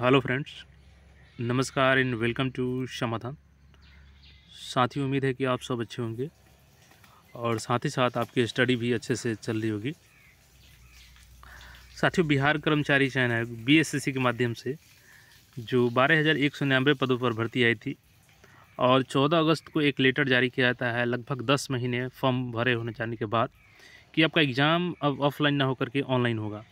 hello friends नमस्कार and welcome to Samadhan साथ ही उम्मीद है कि आप सब अच्छे होंगे और साथ ही साथ आपकी स्टडी भी अच्छे से चल रही होगी साथियों बिहार कर्मचारी चयन आयोग बीएसएससी के माध्यम से जो बारह हज़ार एक सौ निन्यानवे पदों पर भर्ती आई थी और चौदह अगस्त को एक लेटर जारी किया जाता है लगभग दस महीने फॉर्म भरे होने जाने के बाद कि आपका एग्ज़ाम अब ऑफलाइन ना होकर के ऑनलाइन होगा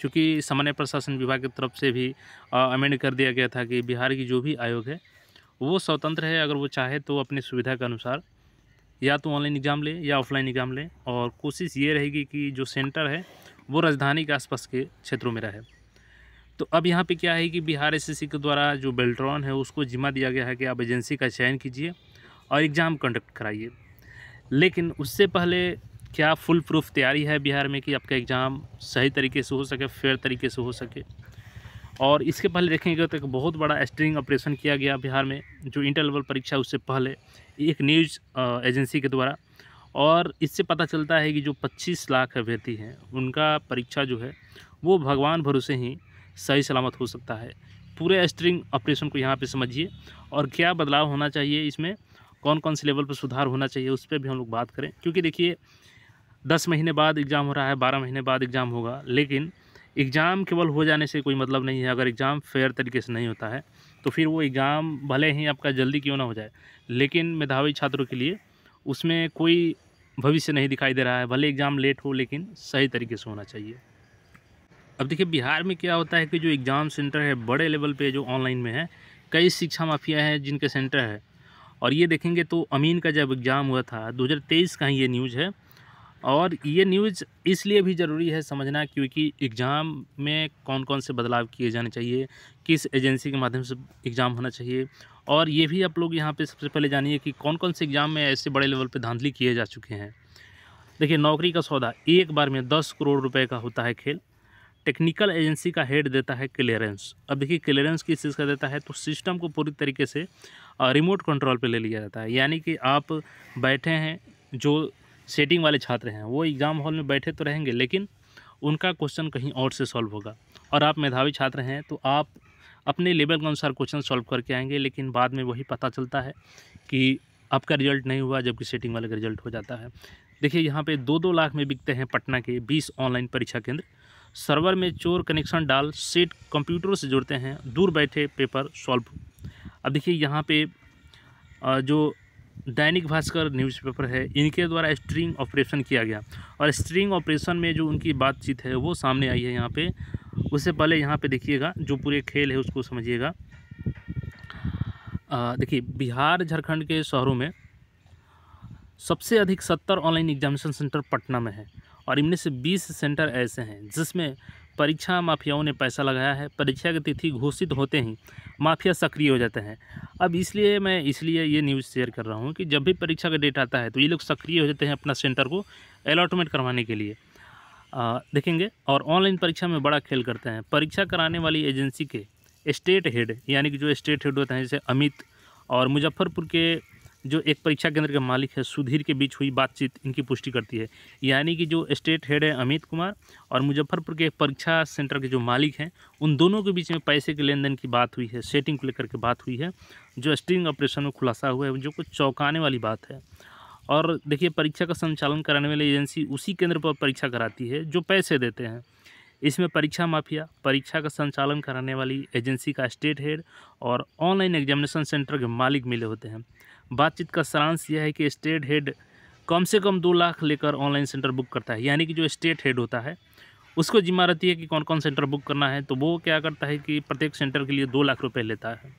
चूँकि सामान्य प्रशासन विभाग की तरफ से भी अमेंड कर दिया गया था कि बिहार की जो भी आयोग है वो स्वतंत्र है अगर वो चाहे तो अपनी सुविधा के अनुसार या तो ऑनलाइन एग्ज़ाम लें या ऑफलाइन एग्ज़ाम लें और कोशिश ये रहेगी कि जो सेंटर है वो राजधानी के आसपास के क्षेत्रों में रहे तो अब यहाँ पे क्या है कि बिहार एस के द्वारा जो बेल्ट्रॉन है उसको जिम्मा दिया गया है कि आप एजेंसी का चयन कीजिए और एग्ज़ाम कंडक्ट कराइए लेकिन उससे पहले क्या फुल प्रूफ तैयारी है बिहार में कि आपका एग्ज़ाम सही तरीके से हो सके फेयर तरीके से हो सके और इसके पहले देखेंगे तो एक बहुत बड़ा स्ट्रिंग ऑपरेशन किया गया बिहार में जो इंटर लेवल परीक्षा उससे पहले एक न्यूज़ एजेंसी के द्वारा और इससे पता चलता है कि जो 25 लाख अभ्यर्थी हैं उनका परीक्षा जो है वो भगवान भरोसे ही सही सलामत हो सकता है पूरे स्ट्रिंग ऑपरेशन को यहाँ पर समझिए और क्या बदलाव होना चाहिए इसमें कौन कौन से लेवल पर सुधार होना चाहिए उस पर भी हम लोग बात करें क्योंकि देखिए दस महीने बाद एग्ज़ाम हो रहा है बारह महीने बाद एग्ज़ाम होगा लेकिन एग्ज़ाम केवल हो जाने से कोई मतलब नहीं है अगर एग्ज़ाम फेयर तरीके से नहीं होता है तो फिर वो एग्ज़ाम भले ही आपका जल्दी क्यों ना हो जाए लेकिन मेधावी छात्रों के लिए उसमें कोई भविष्य नहीं दिखाई दे रहा है भले एग्ज़ाम लेट हो लेकिन सही तरीके से होना चाहिए अब देखिए बिहार में क्या होता है कि जो एग्ज़ाम सेंटर है बड़े लेवल पे जो ऑनलाइन में है कई शिक्षा माफिया हैं जिनके सेंटर है और ये देखेंगे तो अमीन का जब एग्ज़ाम हुआ था दो का ही ये न्यूज़ है और ये न्यूज़ इसलिए भी ज़रूरी है समझना क्योंकि एग्ज़ाम में कौन कौन से बदलाव किए जाने चाहिए किस एजेंसी के माध्यम से एग्ज़ाम होना चाहिए और ये भी आप लोग यहाँ पे सबसे पहले जानिए कि कौन कौन से एग्ज़ाम में ऐसे बड़े लेवल पे धांधली किए जा चुके हैं देखिए नौकरी का सौदा एक बार में दस करोड़ रुपये का होता है खेल टेक्निकल एजेंसी का हेड देता है क्लियरेंस अब देखिए क्लियरेंस किस चीज़ का देता है तो सिस्टम को पूरी तरीके से रिमोट कंट्रोल पर ले लिया जाता है यानी कि आप बैठे हैं जो सेटिंग वाले छात्र हैं वो एग्ज़ाम हॉल में बैठे तो रहेंगे लेकिन उनका क्वेश्चन कहीं और से सॉल्व होगा और आप मेधावी छात्र हैं तो आप अपने लेवल के अनुसार क्वेश्चन सॉल्व करके आएंगे लेकिन बाद में वही पता चलता है कि आपका रिजल्ट नहीं हुआ जबकि सेटिंग वाले का रिजल्ट हो जाता है देखिए यहाँ पे दो दो लाख में बिकते हैं पटना के बीस ऑनलाइन परीक्षा केंद्र सर्वर में चोर कनेक्शन डाल सेट कंप्यूटरों से जुड़ते हैं दूर बैठे पेपर सॉल्व अब देखिए यहाँ पे जो दैनिक भास्कर न्यूज़पेपर है इनके द्वारा स्ट्रिंग ऑपरेशन किया गया और स्ट्रिंग ऑपरेशन में जो उनकी बातचीत है वो सामने आई है यहाँ पे उससे पहले यहाँ पे देखिएगा जो पूरे खेल है उसको समझिएगा देखिए बिहार झारखंड के शहरों में सबसे अधिक सत्तर ऑनलाइन एग्जामिनेशन सेंटर पटना में है और इनमें से बीस सेंटर ऐसे हैं जिसमें परीक्षा माफियाओं ने पैसा लगाया है परीक्षा की तिथि घोषित होते ही माफिया सक्रिय हो जाते हैं अब इसलिए मैं इसलिए ये न्यूज़ शेयर कर रहा हूँ कि जब भी परीक्षा का डेट आता है तो ये लोग सक्रिय हो जाते हैं अपना सेंटर को अलॉटमेंट करवाने के लिए आ, देखेंगे और ऑनलाइन परीक्षा में बड़ा खेल करते हैं परीक्षा कराने वाली एजेंसी के स्टेट हेड यानी कि जो स्टेट हेड होते हैं जैसे अमित और मुजफ्फरपुर के जो एक परीक्षा केंद्र के मालिक है सुधीर के बीच हुई बातचीत इनकी पुष्टि करती है यानी कि जो स्टेट हेड है अमित कुमार और मुजफ्फरपुर के परीक्षा सेंटर के जो मालिक हैं उन दोनों के बीच में पैसे के लेन देन की बात हुई है सेटिंग को लेकर के बात हुई है जो स्टिंग ऑपरेशन में खुलासा हुआ है जो कुछ चौंकाने वाली बात है और देखिए परीक्षा का संचालन कराने वाली एजेंसी उसी केंद्र पर परीक्षा कराती है जो पैसे देते हैं इसमें परीक्षा माफिया परीक्षा का संचालन कराने वाली एजेंसी का स्टेट हेड और ऑनलाइन एग्जामिनेशन सेंटर के मालिक मिले होते हैं बातचीत का सारांश यह है कि स्टेट हेड कम से कम दो लाख लेकर ऑनलाइन सेंटर बुक करता है यानी कि जो स्टेट हेड होता है उसको जिम्मा रहती है कि कौन कौन सेंटर बुक करना है तो वो क्या करता है कि प्रत्येक सेंटर के लिए दो लाख रुपये लेता है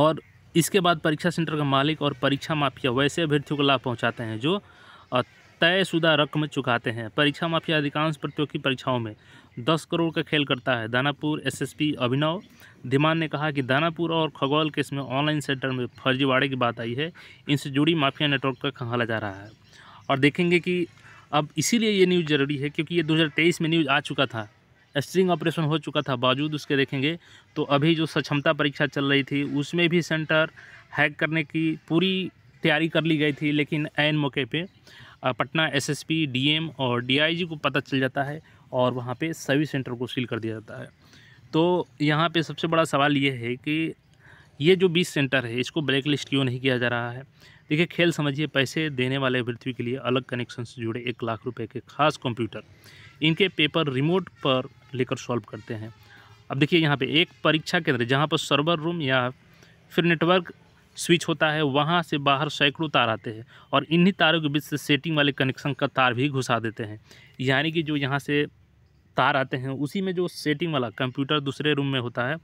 और इसके बाद परीक्षा सेंटर का मालिक और परीक्षा माफिया वैसे अभ्यर्थियों को लाभ पहुँचाते हैं जो तयशुदा रकम चुकाते हैं परीक्षा माफिया अधिकांश प्रतियोगी परीक्षाओं में दस करोड़ का खेल करता है दानापुर एसएसपी अभिनव धीमान ने कहा कि दानापुर और खगौल केस में ऑनलाइन सेंटर में फर्जीवाड़े की बात आई है इनसे जुड़ी माफिया नेटवर्क का खंगाला जा रहा है और देखेंगे कि अब इसीलिए ये न्यूज़ ज़रूरी है क्योंकि ये दो में न्यूज़ आ चुका था स्ट्रिंग ऑपरेशन हो चुका था बावजूद उसके देखेंगे तो अभी जो सक्षमता परीक्षा चल रही थी उसमें भी सेंटर हैक करने की पूरी तैयारी कर ली गई थी लेकिन एन मौके पर पटना एसएसपी डीएम और डीआईजी को पता चल जाता है और वहाँ पे सभी सेंटर को सील कर दिया जाता है तो यहाँ पे सबसे बड़ा सवाल ये है कि ये जो बीस सेंटर है इसको ब्लैक लिस्ट क्यों नहीं किया जा रहा है देखिए खेल समझिए पैसे देने वाले अभ्यर्थियों के लिए अलग कनेक्शन से जुड़े एक लाख रुपये के खास कंप्यूटर इनके पेपर रिमोट पर लेकर सॉल्व करते हैं अब देखिए यहाँ पे एक परीक्षा केंद्र जहाँ पर सर्वर रूम या फिर नेटवर्क स्विच होता है वहाँ से बाहर सैकड़ों तार आते हैं और इन्हीं तारों के बीच से सेटिंग वाले कनेक्शन का तार भी घुसा देते हैं यानी कि जो यहाँ से तार आते हैं उसी में जो सेटिंग वाला कंप्यूटर दूसरे रूम में होता है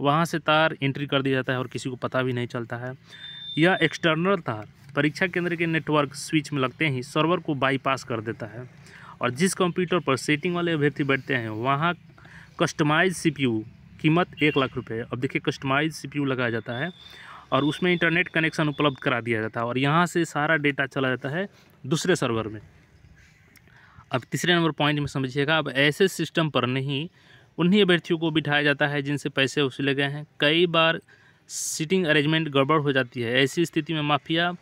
वहाँ से तार एंट्री कर दिया जाता है और किसी को पता भी नहीं चलता है यह एक्सटर्नल तार परीक्षा केंद्र के नेटवर्क स्विच में लगते ही सर्वर को बाईपास कर देता है और जिस कंप्यूटर पर सेटिंग वाले अभ्यर्थी बैठते हैं वहाँ कस्टमाइज सीपीयू कीमत एक लाख रुपये अब देखिए कस्टमाइज सीपीयू लगाया जाता है और उसमें इंटरनेट कनेक्शन उपलब्ध करा दिया जाता है और यहाँ से सारा डेटा चला जाता है दूसरे सर्वर में अब तीसरे नंबर पॉइंट में समझिएगा अब ऐसे सिस्टम पर नहीं उन्हीं अभ्यर्थियों को बिठाया जाता है जिनसे पैसे वसूले गए हैं कई बार सीटिंग अरेंजमेंट गड़बड़ हो जाती है ऐसी स्थिति में माफिया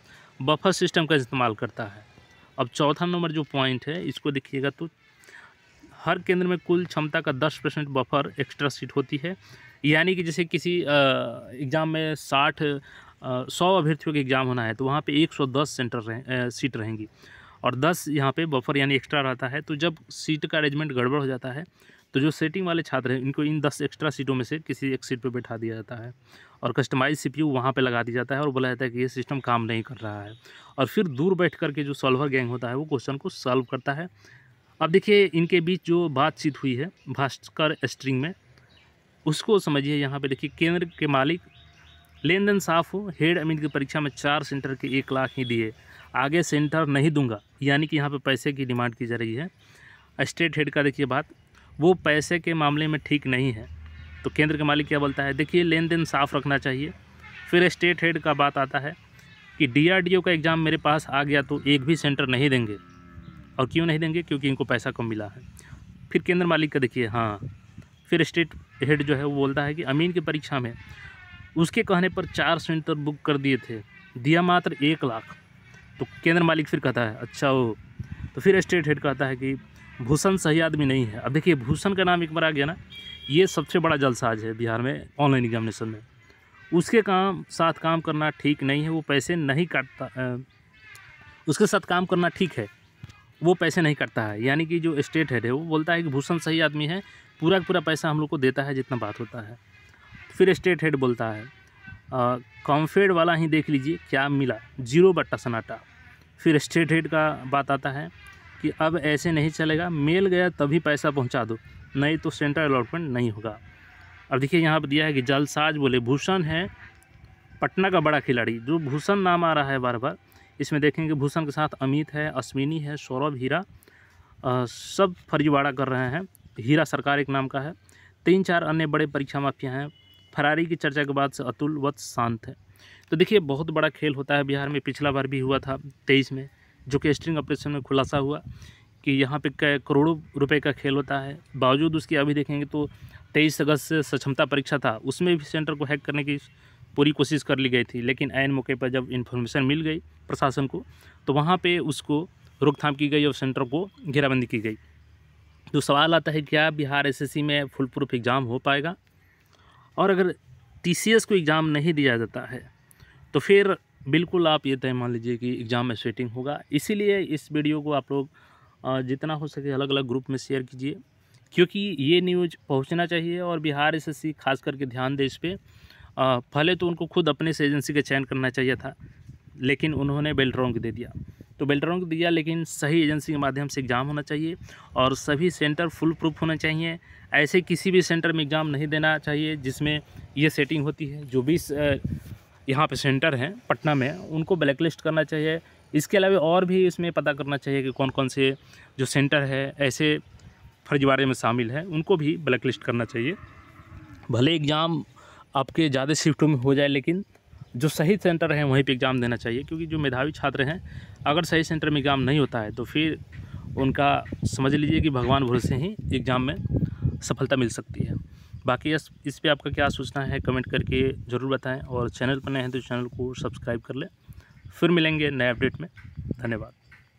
बफर सिस्टम का इस्तेमाल करता है अब चौथा नंबर जो पॉइंट है इसको देखिएगा तो हर केंद्र में कुल क्षमता का दस परसेंट बफर एक्स्ट्रा सीट होती है यानी कि जैसे किसी एग्ज़ाम में साठ सौ अभ्यर्थियों का एग्ज़ाम होना है तो वहाँ पे दस सेंटर रहे सीट रहेंगी और दस यहाँ पे बफर यानी एक्स्ट्रा रहता है तो जब सीट का अरेंजमेंट गड़बड़ हो जाता है तो जो सेटिंग वाले छात्र हैं इनको इन दस एक्स्ट्रा सीटों में से किसी एक सीट पर बैठा दिया जाता है और कस्टमाइज सी पी यू वहाँ पर लगा दिया जाता है और बोला जाता है कि ये सिस्टम काम नहीं कर रहा है और फिर दूर बैठ करके जो सॉल्वर गैंग होता है वो क्वेश्चन को सॉल्व करता है अब देखिए इनके बीच जो बातचीत हुई है भास्कर स्ट्रिंग में उसको समझिए यहाँ पे देखिए केंद्र के मालिक लेन देन साफ हो हेड अमीन की परीक्षा में चार सेंटर के एक लाख ही दिए आगे सेंटर नहीं दूंगा यानी कि यहाँ पे पैसे की डिमांड की जा रही है स्टेट हेड का देखिए बात वो पैसे के मामले में ठीक नहीं है तो केंद्र के मालिक क्या बोलता है देखिए लेन देन साफ रखना चाहिए फिर स्टेट हेड का बात आता है कि डी का एग्ज़ाम मेरे पास आ गया तो एक भी सेंटर नहीं देंगे और क्यों नहीं देंगे क्योंकि इनको पैसा कम मिला है फिर केंद्र मालिक का देखिए हाँ फिर स्टेट हेड जो है वो बोलता है कि अमीन की परीक्षा में उसके कहने पर चार सेंटर बुक कर दिए थे दिया मात्र एक लाख तो केंद्र मालिक फिर कहता है अच्छा वो तो फिर स्टेट हेड कहता है कि भूषण सही आदमी नहीं है अब देखिए भूषण का नाम एक बार आ गया ना ये सबसे बड़ा जलसाज है बिहार में ऑनलाइन एग्जामिनेशन में उसके काम साथ काम करना ठीक नहीं है वो पैसे नहीं काटता उसके साथ काम करना ठीक है वो पैसे नहीं कटता है यानी कि जो स्टेट हेड है वो बोलता है कि भूषण सही आदमी है पूरा पूरा पैसा हम लोग को देता है जितना बात होता है फिर स्टेट हेड बोलता है कॉम्फेड वाला ही देख लीजिए क्या मिला जीरो बट्टा सन्नाटा फिर स्टेट हेड का बात आता है कि अब ऐसे नहीं चलेगा मेल गया तभी पैसा पहुंचा दो नहीं तो सेंट्रल अलॉटमेंट नहीं होगा अब देखिए यहाँ पर दिया है कि जलसाज बोले भूषण है पटना का बड़ा खिलाड़ी जो भूषण नाम आ रहा है बार बार इसमें देखेंगे भूषण के साथ अमित है अश्विनी है सौरभ हीरा आ, सब फर्जीवाड़ा कर रहे हैं हीरा सरकार एक नाम का है तीन चार अन्य बड़े परीक्षा माफिया हैं फरारी की चर्चा के बाद से अतुल वत्स शांत है तो देखिए बहुत बड़ा खेल होता है बिहार में पिछला बार भी हुआ था तेईस में जो कि स्ट्रिंग ऑपरेशन में खुलासा हुआ कि यहाँ पे करोड़ों रुपए का खेल होता है बावजूद उसकी अभी देखेंगे तो तेईस अगस्त से सक्षमता परीक्षा था उसमें भी सेंटर को हैक करने की पूरी कोशिश कर ली गई थी लेकिन आयन मौके पर जब इन्फॉर्मेशन मिल गई प्रशासन को तो वहाँ पर उसको रोकथाम की गई और सेंटर को घेराबंदी की गई तो सवाल आता है क्या बिहार एसएससी में फुल प्रूफ एग्ज़ाम हो पाएगा और अगर टीसीएस को एग्ज़ाम नहीं दिया जाता है तो फिर बिल्कुल आप ये तय मान लीजिए कि एग्ज़ाम में सेटिंग होगा इसीलिए इस वीडियो को आप लोग जितना हो सके अलग अलग ग्रुप में शेयर कीजिए क्योंकि ये न्यूज़ पहुंचना चाहिए और बिहार एस खास करके ध्यान दे इस पर पहले तो उनको खुद अपने से एजेंसी का चयन करना चाहिए था लेकिन उन्होंने बेल्ट्रॉन दे दिया तो बेल्ट्रॉन दिया लेकिन सही एजेंसी के माध्यम से एग्ज़ाम होना चाहिए और सभी सेंटर फुल प्रूफ होना चाहिए ऐसे किसी भी सेंटर में एग्ज़ाम नहीं देना चाहिए जिसमें यह सेटिंग होती है जो भी यहाँ पर सेंटर हैं पटना में उनको ब्लैकलिस्ट करना चाहिए इसके अलावा और भी इसमें पता करना चाहिए कि कौन कौन से जो सेंटर है ऐसे फर्जवाड़े में शामिल है उनको भी ब्लैकलिस्ट करना चाहिए भले एग्ज़ाम आपके ज़्यादा शिफ्टों में हो जाए लेकिन जो सही सेंटर है वहीं पे एग्ज़ाम देना चाहिए क्योंकि जो मेधावी छात्र हैं अगर सही सेंटर में एग्ज़ाम नहीं होता है तो फिर उनका समझ लीजिए कि भगवान भरोसे ही एग्ज़ाम में सफलता मिल सकती है बाकी इस पर आपका क्या सोचना है कमेंट करके ज़रूर बताएँ और चैनल पर नए हैं तो चैनल को सब्सक्राइब कर लें फिर मिलेंगे नए अपडेट में धन्यवाद